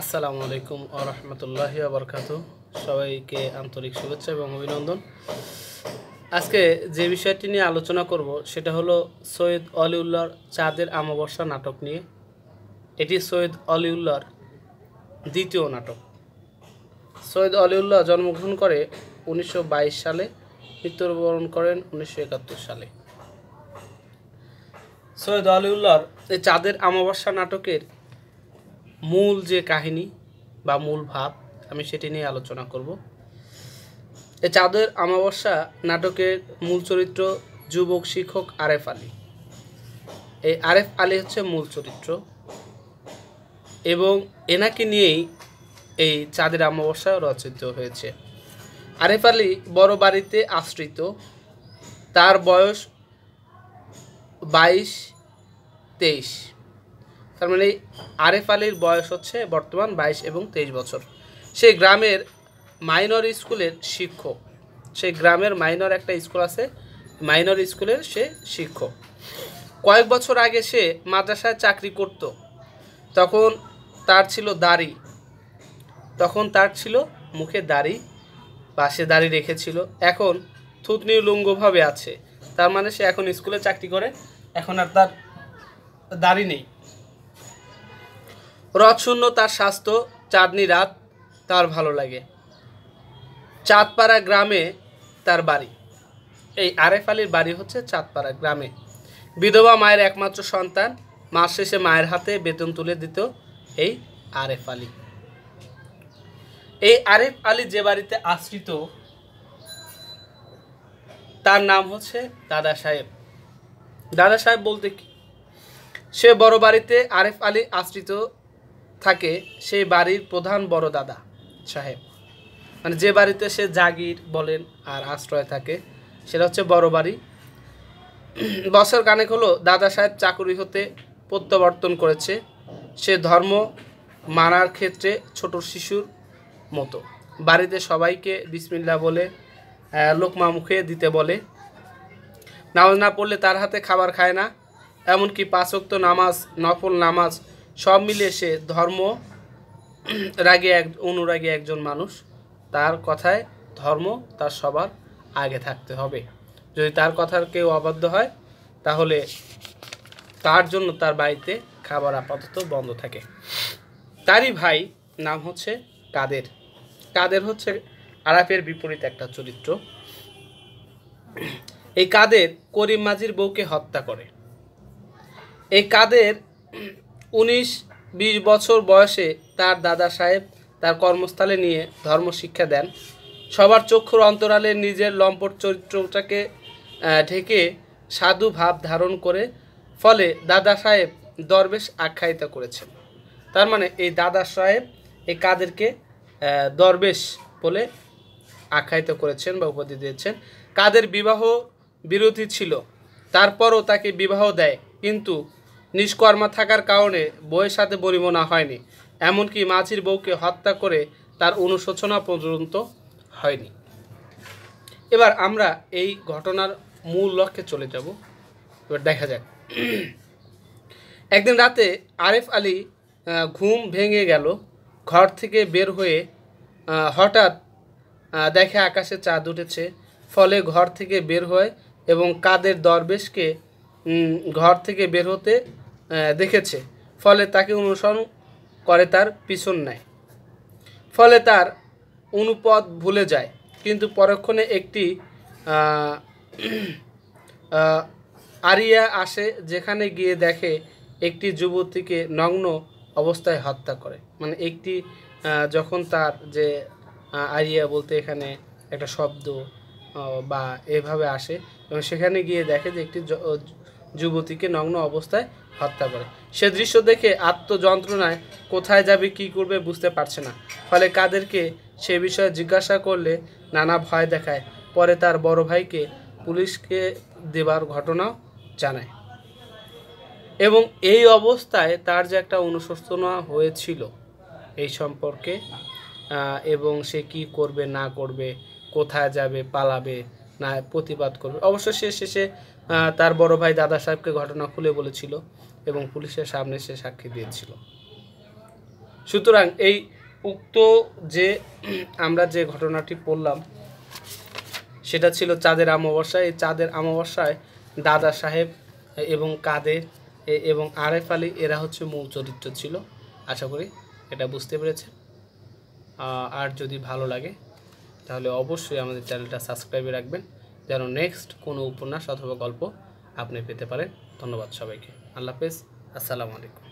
আসসালামু আলাইকুম আরহামতুল্লাহি আবরকাত সবাইকে আন্তরিক শুভেচ্ছা এবং অভিনন্দন আজকে যে বিষয়টি নিয়ে আলোচনা করব সেটা হলো সৈয়দ অলিউল্লার চাঁদের আমাবর্ষা নাটক নিয়ে এটি সৈয়দ অলিউল্লার দ্বিতীয় নাটক সৈয়দ অলিউল্লাহ জন্মগ্রহণ করে উনিশশো সালে মৃত্যুবরণ করেন উনিশশো সালে সৈয়দ অলিউল্লাহর এই চাঁদের আমাবস্যা নাটকের মূল যে কাহিনী বা মূল ভাব আমি সেটি নিয়ে আলোচনা করব এ চাঁদের আমাবস্যা নাটকের মূল চরিত্র যুবক শিক্ষক আরেফ আলী এই আরেফ আলী হচ্ছে মূল চরিত্র এবং এনাকে নিয়েই এই চাঁদের আমাবস্যা রচিত হয়েছে আরেফ আলী বড় বাড়িতে আশ্রিত তার বয়স বাইশ তেইশ তার মানে আরেফ আলীর বয়স হচ্ছে বর্তমান বাইশ এবং তেইশ বছর সে গ্রামের মাইনর স্কুলের শিক্ষক সে গ্রামের মাইনর একটা স্কুল আছে মাইনর স্কুলের সে শিক্ষক কয়েক বছর আগে সে মাদ্রাসায় চাকরি করত তখন তার ছিল দাড়ি তখন তার ছিল মুখে দাড়ি পাশে দাড়ি রেখেছিল এখন থুতনি লুঙ্গভাবে আছে তার মানে সে এখন স্কুলে চাকরি করে এখন আর তার দাড়ি নেই রথশূন্য তার স্বাস্থ্য চাঁদনি রাত তার ভালো লাগে চাঁদপাড়া গ্রামে তার বাড়ি এই আরেফ আলীর বাড়ি হচ্ছে চাঁদপাড়া গ্রামে বিধবা মায়ের একমাত্র সন্তান মাস শেষে মায়ের হাতে বেতন তুলে দিত এই আরেফ আলী এই আরেফ আলী যে বাড়িতে আশ্রিত তার নাম হচ্ছে দাদা সাহেব দাদা সাহেব বলতে কি সে বড় বাড়িতে আরেফ আলী আশ্রিত থাকে সেই বাড়ির প্রধান বড় দাদা সাহেব মানে যে বাড়িতে সে জাগির বলেন আর আশ্রয় থাকে সেটা হচ্ছে বড় বাড়ি বছর কানেক হলো দাদা সাহেব চাকুরি হতে প্রত্যাবর্তন করেছে সে ধর্ম মানার ক্ষেত্রে ছোট শিশুর মতো বাড়িতে সবাইকে বিসমিল্লা বলে লোকমা মুখে দিতে বলে নামাজ না পড়লে তার হাতে খাবার খায় না এমনকি পাঁচক্ত নামাজ নফল নামাজ সব মিলে সে ধর্ম রাগে এক অনুরাগে একজন মানুষ তার কথায় ধর্ম তার সবার আগে থাকতে হবে যদি তার কথার কেউ অবাধ্য হয় তাহলে তার জন্য তার বাড়িতে খাবার আপাতত বন্ধ থাকে তারই ভাই নাম হচ্ছে কাদের কাদের হচ্ছে আরাফের বিপরীত একটা চরিত্র এই কাদের করিম মাঝির বউকে হত্যা করে এই কাদের উনিশ বিশ বছর বয়সে তার দাদা সাহেব তার কর্মস্থলে নিয়ে ধর্মশিক্ষা দেন সবার চক্ষুর অন্তরালে নিজের লম্পট চরিত্রটাকে ঢেকে সাধু ভাব ধারণ করে ফলে দাদা সাহেব দরবেশ আখ্যায়িত করেছেন তার মানে এই দাদা সাহেব এই কাদেরকে দরবেশ বলে আখ্যায়িত করেছেন বা উপাধি দিয়েছেন কাদের বিবাহ বিরোধী ছিল তারপরও তাকে বিবাহ দেয় কিন্তু নিষ্কর্মা থাকার কারণে বইয়ের সাথে বরিমনা হয়নি এমনকি মাঝির বউকে হত্যা করে তার অনুশোচনা পর্যন্ত হয়নি এবার আমরা এই ঘটনার মূল লক্ষ্যে চলে যাব এবার দেখা যাক একদিন রাতে আরেফ আলী ঘুম ভেঙে গেল ঘর থেকে বের হয়ে হঠাৎ দেখে আকাশে চাঁদ উঠেছে ফলে ঘর থেকে বের হয় এবং কাদের দরবেশকে ঘর থেকে বের হতে দেখেছে ফলে তাকে অনুসরণ করে তার পিছন নেয় ফলে তার অনুপদ ভুলে যায় কিন্তু পরক্ষণে একটি আরিয়া আসে যেখানে গিয়ে দেখে একটি যুবতীকে নগ্ন অবস্থায় হত্যা করে মানে একটি যখন তার যে আরিয়া বলতে এখানে একটা শব্দ বা এভাবে আসে এবং সেখানে গিয়ে দেখে যে একটি যুবতীকে নগ্ন অবস্থায় হত্যা করে সে দৃশ্য দেখে আত্মযন্ত্রণায় কোথায় যাবে কি করবে বুঝতে পারছে না ফলে কাদেরকে সে বিষয়ে জিজ্ঞাসা করলে নানা ভয় দেখায় পরে তার বড় ভাইকে পুলিশকে দেবার ঘটনাও জানায় এবং এই অবস্থায় তার যে একটা অনুশোচনা হয়েছিল এই সম্পর্কে এবং সে কি করবে না করবে কোথায় যাবে পালাবে না প্রতিবাদ করবে অবশ্য সে শেষে তার বড় ভাই দাদা সাহেবকে ঘটনা খুলে বলেছিল এবং পুলিশের সামনে সে সাক্ষী দিয়েছিল সুতরাং এই উক্ত যে আমরা যে ঘটনাটি পড়লাম সেটা ছিল চাঁদের অমাবস্যায় এই চাঁদের অমাবস্যায় দাদা সাহেব এবং কাদের এবং আরেফ আলী এরা হচ্ছে মূল চরিত্র ছিল আশা করি এটা বুঝতে পেরেছেন আর যদি ভালো লাগে তাহলে অবশ্যই আমাদের চ্যানেলটা সাবস্ক্রাইবে রাখবেন যেন নেক্সট কোনো উপন্যাস অথবা গল্প আপনি পেতে পারেন ধন্যবাদ সবাইকে আল্লাহ হাফেজ আসসালামু আলাইকুম